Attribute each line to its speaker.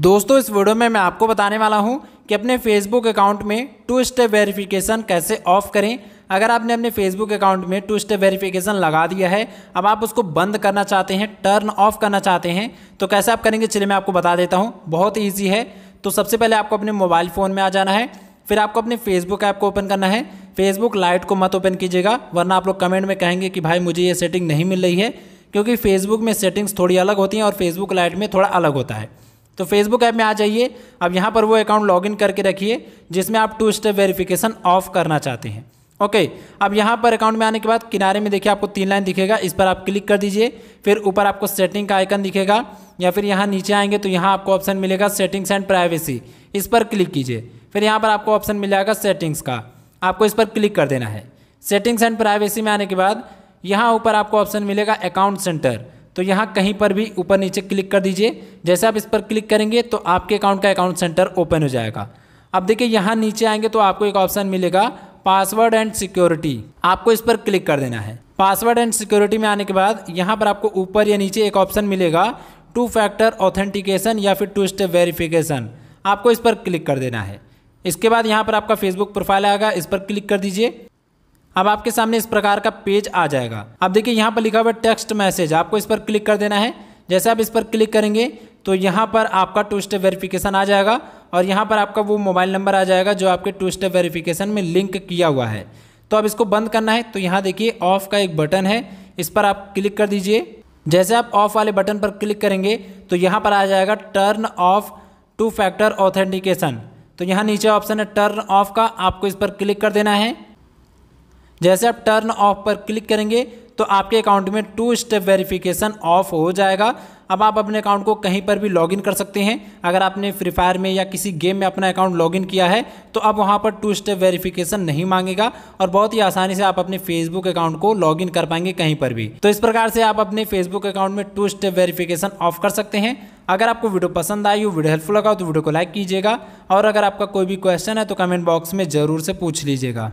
Speaker 1: दोस्तों इस वीडियो में मैं आपको बताने वाला हूं कि अपने फेसबुक अकाउंट में टू स्टेप वेरिफिकेशन कैसे ऑफ करें अगर आपने अपने फेसबुक अकाउंट में टू स्टेप वेरिफिकेशन लगा दिया है अब आप उसको बंद करना चाहते हैं टर्न ऑफ करना चाहते हैं तो कैसे आप करेंगे चलिए मैं आपको बता देता हूँ बहुत ईजी है तो सबसे पहले आपको अपने मोबाइल फ़ोन में आ जाना है फिर आपको अपने फेसबुक ऐप को ओपन करना है फेसबुक लाइट को मत ओपन कीजिएगा वरना आप लोग कमेंट में कहेंगे कि भाई मुझे ये सेटिंग नहीं मिल रही है क्योंकि फेसबुक में सेटिंग्स थोड़ी अलग होती हैं और फेसबुक लाइट में थोड़ा अलग होता है तो फेसबुक ऐप में आ जाइए अब यहाँ पर वो अकाउंट लॉगिन करके रखिए जिसमें आप टू स्टेप वेरिफिकेशन ऑफ करना चाहते हैं ओके okay, अब यहाँ पर अकाउंट में आने के बाद किनारे में देखिए आपको तीन लाइन दिखेगा इस पर आप क्लिक कर दीजिए फिर ऊपर आपको सेटिंग का आइकन दिखेगा या फिर यहाँ नीचे आएंगे तो यहाँ आपको ऑप्शन मिलेगा सेटिंग्स एंड प्राइवेसी इस पर क्लिक कीजिए फिर यहाँ पर आपको ऑप्शन मिल जाएगा सेटिंग्स का आपको इस पर क्लिक कर देना है सेटिंग्स एंड प्राइवेसी में आने के बाद यहाँ ऊपर आपको ऑप्शन मिलेगा अकाउंट सेंटर तो यहाँ कहीं पर भी ऊपर नीचे क्लिक कर दीजिए जैसे आप इस पर क्लिक करेंगे तो आपके अकाउंट का अकाउंट सेंटर ओपन हो जाएगा अब देखिए यहाँ नीचे आएंगे तो आपको एक ऑप्शन मिलेगा पासवर्ड एंड सिक्योरिटी आपको इस पर क्लिक कर देना है पासवर्ड एंड सिक्योरिटी में आने के बाद यहाँ पर आपको ऊपर या नीचे एक ऑप्शन मिलेगा टू फैक्टर ऑथेंटिकेशन या फिर टू स्टेप वेरिफिकेशन आपको इस पर क्लिक कर देना है इसके बाद यहाँ पर आपका फेसबुक प्रोफाइल आएगा इस पर क्लिक कर दीजिए अब आपके सामने इस प्रकार का पेज आ जाएगा अब देखिए यहाँ पर लिखा हुआ टेक्स्ट मैसेज आपको इस पर क्लिक कर देना है जैसे आप इस पर क्लिक करेंगे तो यहाँ पर आपका टू स्टेप वेरिफिकेशन आ जाएगा और यहाँ पर आपका वो मोबाइल नंबर आ जाएगा जो आपके टू स्टेप वेरिफिकेशन में लिंक किया हुआ है तो अब इसको बंद करना है तो यहाँ देखिए ऑफ का एक बटन है इस पर आप क्लिक कर दीजिए जैसे आप ऑफ वाले बटन पर क्लिक करेंगे तो यहाँ पर आ जाएगा turn off two factor authentication तो यहाँ नीचे ऑप्शन है टर्न ऑफ का आपको इस पर क्लिक कर देना है जैसे आप टर्न ऑफ पर क्लिक करेंगे तो आपके अकाउंट में टू स्टेप वेरिफिकेशन ऑफ हो जाएगा अब आप अपने अकाउंट को कहीं पर भी लॉगिन कर सकते हैं अगर आपने फ्री फायर में या किसी गेम में अपना अकाउंट लॉगिन किया है तो अब वहाँ पर टू स्टेप वेरिफिकेशन नहीं मांगेगा और बहुत ही आसानी से आप अपने फेसबुक अकाउंट को लॉगिन कर पाएंगे कहीं पर भी तो इस प्रकार से आप अपने फेसबुक अकाउंट में टू स्टेप वेरिफिकेशन ऑफ कर सकते हैं अगर आपको वीडियो पसंद आई हो वीडियो हेल्पफुल लगा तो वीडियो को लाइक कीजिएगा और अगर आपका कोई भी क्वेश्चन है तो कमेंट बॉक्स में ज़रूर से पूछ लीजिएगा